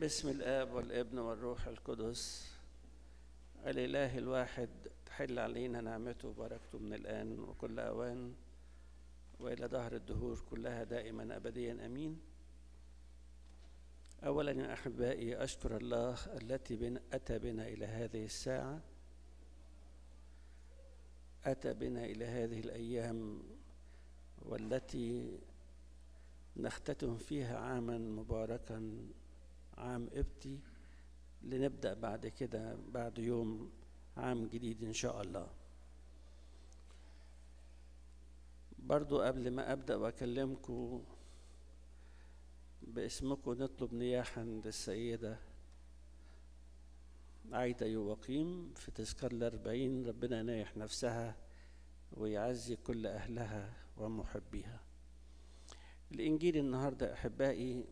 باسم الاب والابن والروح القدس الاله الواحد تحل علينا نعمته وبركته من الان وكل اوان والى دهر الدهور كلها دائما ابديا امين اولا يا احبائي اشكر الله التي بن اتى بنا الى هذه الساعه اتى بنا الى هذه الايام والتي نختتم فيها عاما مباركا عام ابتي لنبدأ بعد كده بعد يوم عام جديد إن شاء الله برضو قبل ما أبدأ وأكلمكم باسمكم نطلب نياحا للسيدة عايدة يوقيم في تذكار الأربعين ربنا نايح نفسها ويعزي كل أهلها ومحبيها الإنجيل النهاردة أحبائي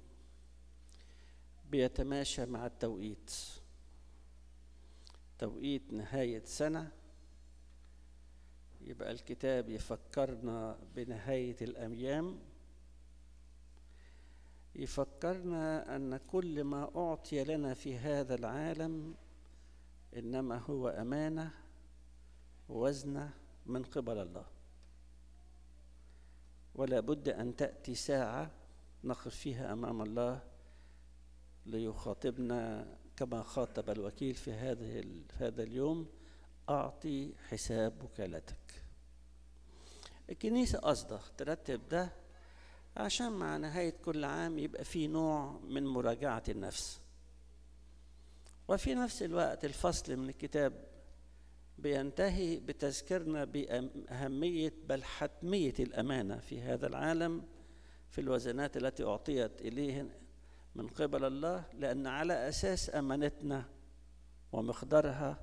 بيتماشى مع التوقيت توقيت نهاية سنة يبقى الكتاب يفكرنا بنهاية الأيام يفكرنا أن كل ما أعطي لنا في هذا العالم إنما هو أمانة وزنة من قبل الله ولا بد أن تأتي ساعة نقف فيها أمام الله ليخاطبنا كما خاطب الوكيل في هذه في هذا اليوم أعطي حساب وكالتك الكنيسة أصدق ترتب ده عشان مع نهاية كل عام يبقى في نوع من مراجعة النفس وفي نفس الوقت الفصل من الكتاب بينتهي بتذكرنا بأهمية بل حتمية الأمانة في هذا العالم في الوزنات التي أعطيت إليه من قبل الله لأن على أساس أمانتنا ومقدارها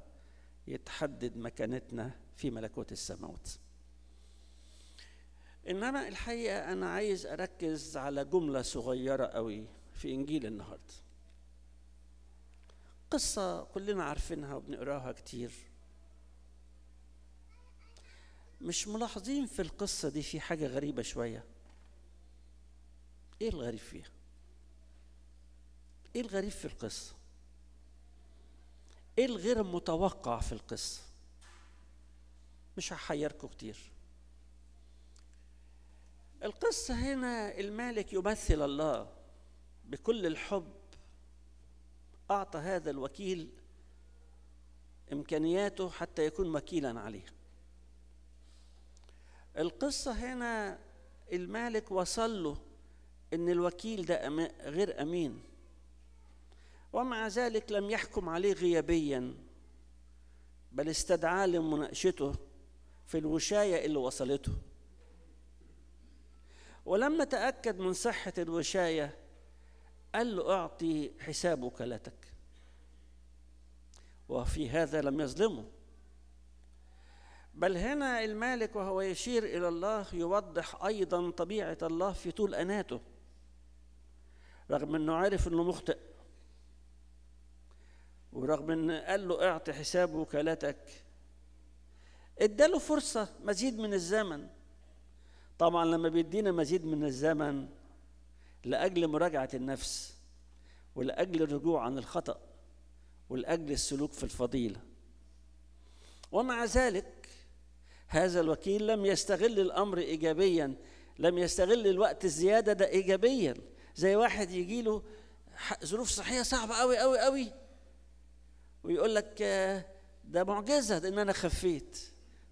يتحدد مكانتنا في ملكوت السماوات إنما الحقيقة أنا عايز أركز على جملة صغيرة قوي في إنجيل النهاردة قصة كلنا عارفينها وبنقراها كتير مش ملاحظين في القصة دي في حاجة غريبة شوية إيه الغريب فيها؟ ايه الغريب في القصه ايه الغير المتوقع في القصه مش هحيركم كتير القصه هنا المالك يمثل الله بكل الحب اعطى هذا الوكيل امكانياته حتى يكون وكيلا عليه القصه هنا المالك وصل له ان الوكيل ده غير امين ومع ذلك لم يحكم عليه غيابيا بل استدعاه لمناقشته في الوشاية اللي وصلته ولما تأكد من صحة الوشاية قال له أعطي حساب وكالتك وفي هذا لم يظلمه بل هنا المالك وهو يشير إلى الله يوضح أيضا طبيعة الله في طول أناته رغم أنه عارف أنه مخطئ ورغم ان قال له اعطي حساب وكالتك اداله فرصه مزيد من الزمن طبعا لما بيدينا مزيد من الزمن لاجل مراجعه النفس ولاجل الرجوع عن الخطا ولاجل السلوك في الفضيله ومع ذلك هذا الوكيل لم يستغل الامر ايجابيا لم يستغل الوقت الزياده ده ايجابيا زي واحد يجي له ظروف صحيه صعبه قوي قوي قوي ويقول لك آه، ده معجزه ان انا خفيت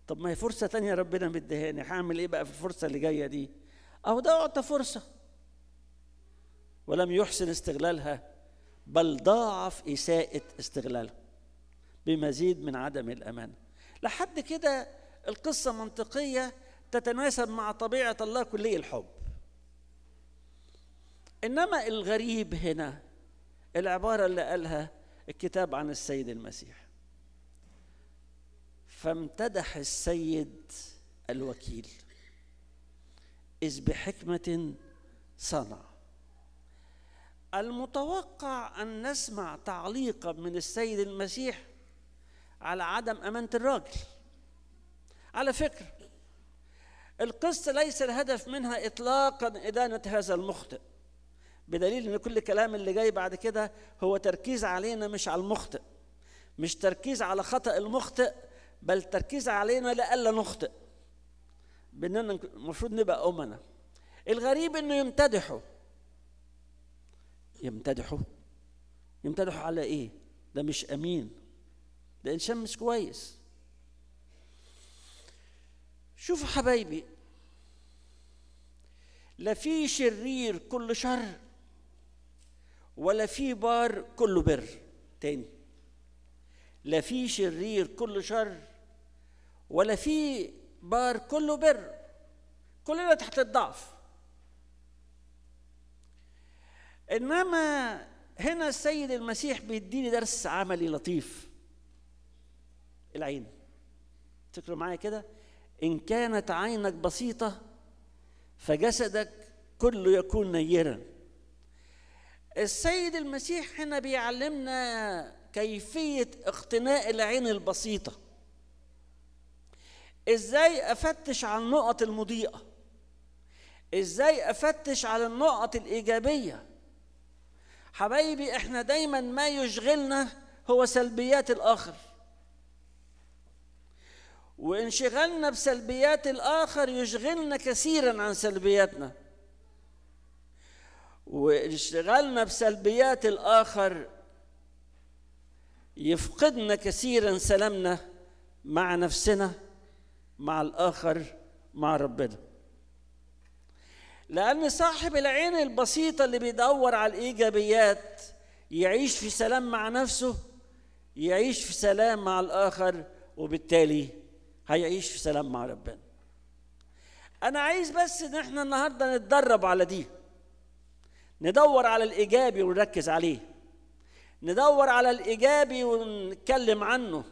طب ما هي فرصه تانية ربنا مديهاني هعمل ايه بقى في الفرصه اللي جايه دي اهو ده اعطى فرصه ولم يحسن استغلالها بل ضاعف اساءه استغلالها بمزيد من عدم الامانه لحد كده القصه منطقيه تتناسب مع طبيعه الله كلي الحب انما الغريب هنا العباره اللي قالها الكتاب عن السيد المسيح فامتدح السيد الوكيل إذ بحكمة صنع المتوقع أن نسمع تعليقا من السيد المسيح على عدم أمانة الراجل على فكرة القصة ليس الهدف منها إطلاقا إدانة هذا المخطئ بدليل ان كل الكلام اللي جاي بعد كده هو تركيز علينا مش على المخطئ مش تركيز على خطأ المخطئ بل تركيز علينا لألا نخطئ بأننا المفروض نبقى أمنا الغريب أنه يمتدحوا يمتدحوا يمتدحوا على إيه؟ ده مش أمين ده إنسان مش كويس شوفوا حبايبي لا في شرير كل شر ولا في بار كله بر تاني لا في شرير كله شر ولا في بار كله بر كلنا تحت الضعف انما هنا السيد المسيح بيديني درس عملي لطيف العين تفتكروا معايا كده ان كانت عينك بسيطه فجسدك كله يكون نيرا السيد المسيح هنا بيعلمنا كيفية اقتناء العين البسيطة ازاي افتش على النقط المضيئة ازاي افتش على النقط الايجابية حبايبي احنا دايما ما يشغلنا هو سلبيات الاخر وانشغالنا بسلبيات الاخر يشغلنا كثيرا عن سلبياتنا وانشغالنا بسلبيات الآخر يفقدنا كثيرا سلامنا مع نفسنا مع الآخر مع ربنا لأن صاحب العين البسيطة اللي بيدور على الإيجابيات يعيش في سلام مع نفسه يعيش في سلام مع الآخر وبالتالي هيعيش في سلام مع ربنا أنا عايز بس إن إحنا النهاردة نتدرب على دي ندور على الإيجابي ونركز عليه ندور على الإيجابي ونتكلم عنه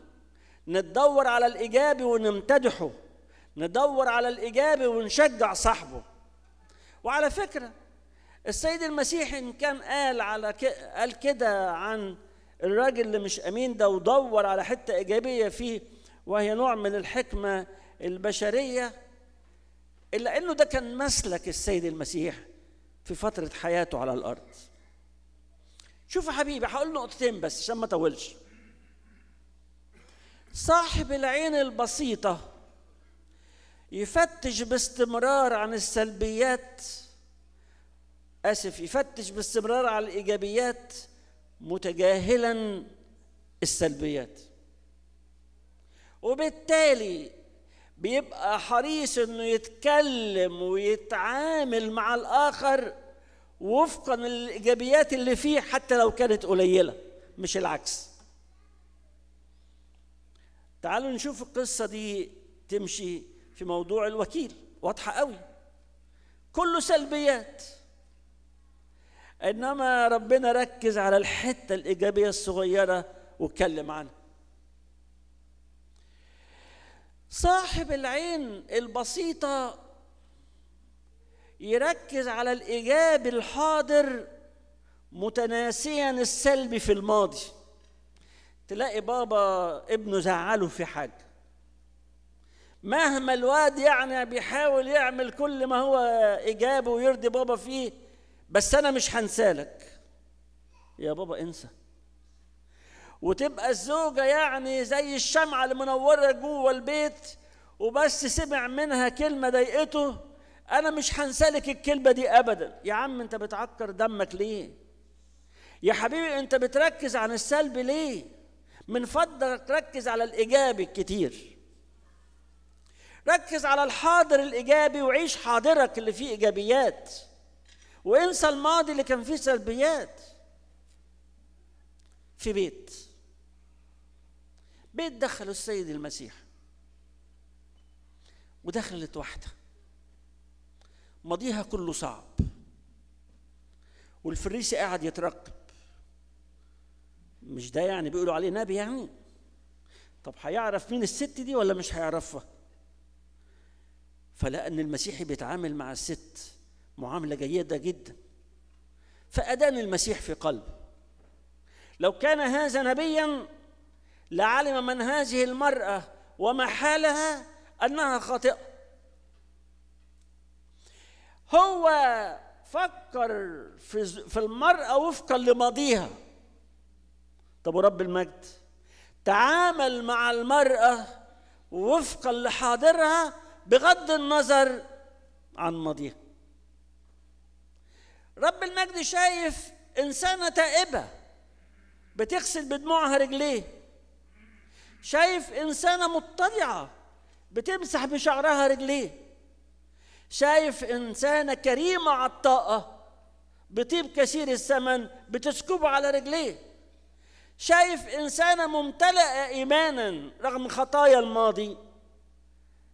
ندور على الإيجابي ونمتدحه ندور على الإيجابي ونشجع صاحبه وعلى فكرة السيد المسيح إن كان قال على قال كده عن الراجل اللي مش أمين ده ودور على حتة إيجابية فيه وهي نوع من الحكمة البشرية إلا إنه ده كان مسلك السيد المسيح في فترة حياته على الأرض شوف يا حبيبي هقول نقطتين بس عشان ما اطولش صاحب العين البسيطة يفتش باستمرار عن السلبيات آسف يفتش باستمرار على الإيجابيات متجاهلا السلبيات وبالتالي بيبقى حريص انه يتكلم ويتعامل مع الاخر وفقا للايجابيات اللي فيه حتى لو كانت قليله مش العكس تعالوا نشوف القصه دي تمشي في موضوع الوكيل واضحه قوي كله سلبيات انما ربنا ركز على الحته الايجابيه الصغيره واتكلم عنها صاحب العين البسيطه يركز على الإيجاب الحاضر متناسيا السلبي في الماضي تلاقي بابا ابنه زعله في حاجة مهما الواد يعني بيحاول يعمل كل ما هو إيجابي ويرضي بابا فيه بس أنا مش هنسالك يا بابا انسى وتبقى الزوجة يعني زي الشمعة المنورة جوه البيت وبس سمع منها كلمة ضايقته انا مش هنسلك الكلمه دي ابدا يا عم انت بتعكر دمك ليه يا حبيبي انت بتركز عن السلب ليه من فضلك ركز على الايجابي الكتير ركز على الحاضر الايجابي وعيش حاضرك اللي فيه ايجابيات وانسى الماضي اللي كان فيه سلبيات في بيت بيت دخله السيد المسيح ودخلت واحده ماضيها كله صعب والفريسي قاعد يترقب مش ده يعني بيقولوا عليه نبي يعني طب هيعرف مين الست دي ولا مش هيعرفها فلقى ان المسيحي بيتعامل مع الست معامله جيده جدا فادان المسيح في قلبه لو كان هذا نبيا لعلم من هذه المراه وما حالها انها خاطئه هو فكر في المرأة وفقا لماضيها طب ورب المجد تعامل مع المرأة وفقا لحاضرها بغض النظر عن ماضيها رب المجد شايف إنسانة تائبة بتغسل بدموعها رجليه شايف إنسانة مضطجعة بتمسح بشعرها رجليه شايف إنسانة كريمة الطاقة بطيب كثير الثمن بتسكبه على رجليه شايف إنسانة ممتلئة إيمانا رغم خطايا الماضي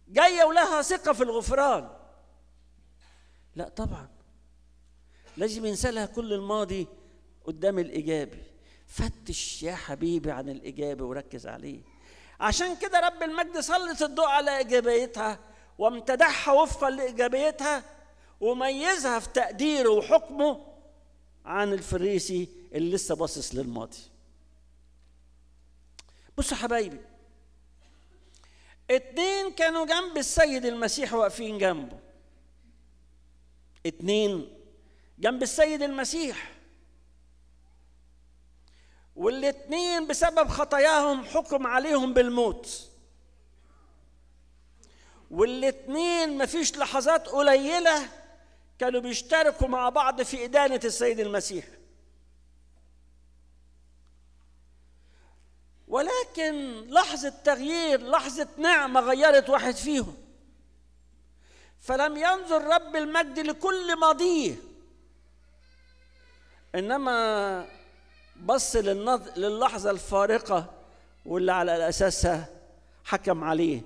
جاية ولها ثقة في الغفران لا طبعا لازم ينسى لها كل الماضي قدام الإيجابي فتش يا حبيبي عن الإيجابي وركز عليه عشان كده رب المجد سلط الضوء على إيجابيتها وامتدحها وفقا لإيجابيتها وميزها في تقديره وحكمه عن الفريسي اللي لسه باصص للماضي بصوا حبايبي اتنين كانوا جنب السيد المسيح واقفين جنبه اتنين جنب السيد المسيح والاتنين بسبب خطاياهم حكم عليهم بالموت والاثنين مفيش لحظات قليله كانوا بيشتركوا مع بعض في إدانة السيد المسيح ولكن لحظة تغيير لحظة نعمة غيرت واحد فيهم فلم ينظر رب المجد لكل ماضيه إنما بص للحظة الفارقة واللي على أساسها حكم عليه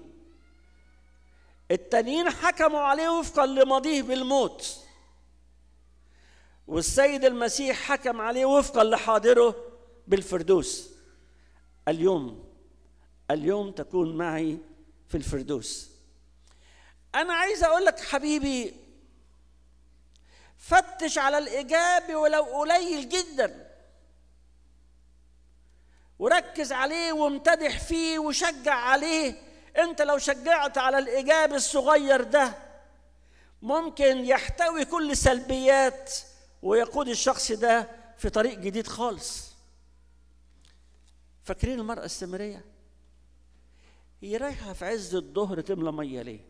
التانيين حكموا عليه وفقا لماضيه بالموت والسيد المسيح حكم عليه وفقا لحاضره بالفردوس اليوم اليوم تكون معي في الفردوس انا عايز اقول لك حبيبي فتش على الايجابي ولو قليل جدا وركز عليه وامتدح فيه وشجع عليه انت لو شجعت على الايجاب الصغير ده ممكن يحتوي كل سلبيات ويقود الشخص ده في طريق جديد خالص فاكرين المرأة السامرية هي رايحة في عز الظهر تملى مية ليه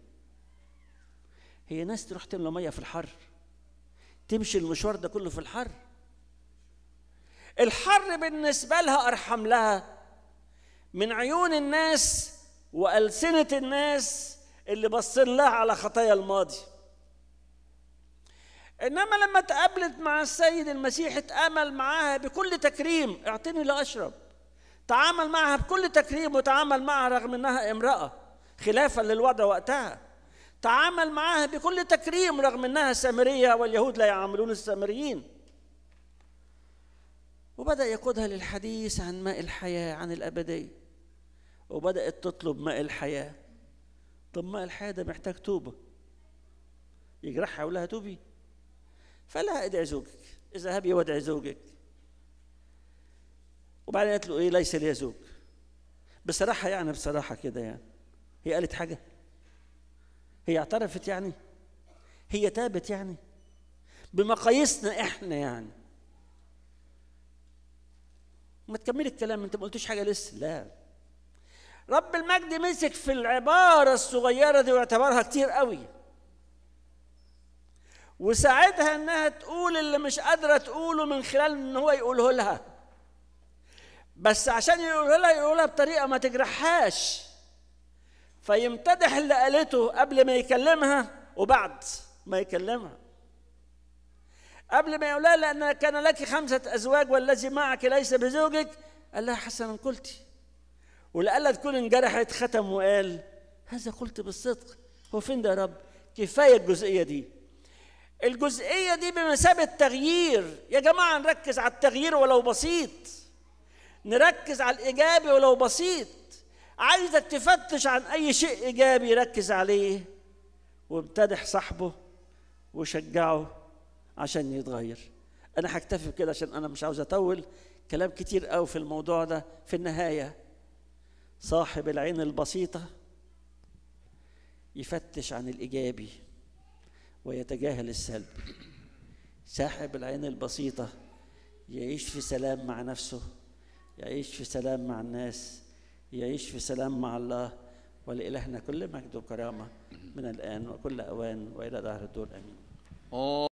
هي ناس تروح تملى مية في الحر تمشي المشوار ده كله في الحر الحر بالنسبة لها أرحم لها من عيون الناس وألسنة الناس اللي بصين لها على خطايا الماضي إنما لما اتقابلت مع السيد المسيح اتأمل معاها بكل تكريم اعطيني لأشرب تعامل معها بكل تكريم وتعامل معها رغم انها امرأة خلافا للوضع وقتها تعامل معها بكل تكريم رغم انها سامرية واليهود لا يعاملون السامريين وبدأ يقودها للحديث عن ماء الحياة عن الأبدية وبدأت تطلب ماء الحياة طب ماء الحياة ده محتاج توبة يجرحها يقول لها توبي فلها ادعي زوجك اذهبي وادعي زوجك وبعدين قالت له ايه ليس لي زوج بصراحه يعني بصراحه كده يعني هي قالت حاجه هي اعترفت يعني هي تابت يعني بمقاييسنا احنا يعني ما تكملي الكلام انت ما قلتوش حاجه لسه لا رب المجد مسك في العبارة الصغيرة دي واعتبرها كتير قوي وساعدها انها تقول اللي مش قادرة تقوله من خلال ان هو يقوله لها بس عشان يقولها لها يقولها بطريقة ما تجرحهاش فيمتدح اللي قالته قبل ما يكلمها وبعد ما يكلمها قبل ما يقولها لأن كان لك خمسة أزواج والذي معك ليس بزوجك قال لها حسنا قلتي ولألا تكون انجرحت ختم وقال هذا قلت بالصدق هو فين ده يا رب كفاية الجزئية دي الجزئية دي بمثابة تغيير يا جماعة نركز على التغيير ولو بسيط نركز على الإيجابي ولو بسيط عايزك تفتش عن أي شيء إيجابي ركز عليه وامتدح صاحبه وشجعه عشان يتغير أنا هكتفي بكده عشان أنا مش عاوز أطول كلام كتير قوي في الموضوع ده في النهايه صاحب العين البسيطة يفتش عن الإيجابي ويتجاهل السلب صاحب العين البسيطة يعيش في سلام مع نفسه يعيش في سلام مع الناس يعيش في سلام مع الله ولإلهنا كل مجد وكرامة من الآن وكل أوان وإلى دهر الدور آمين آه.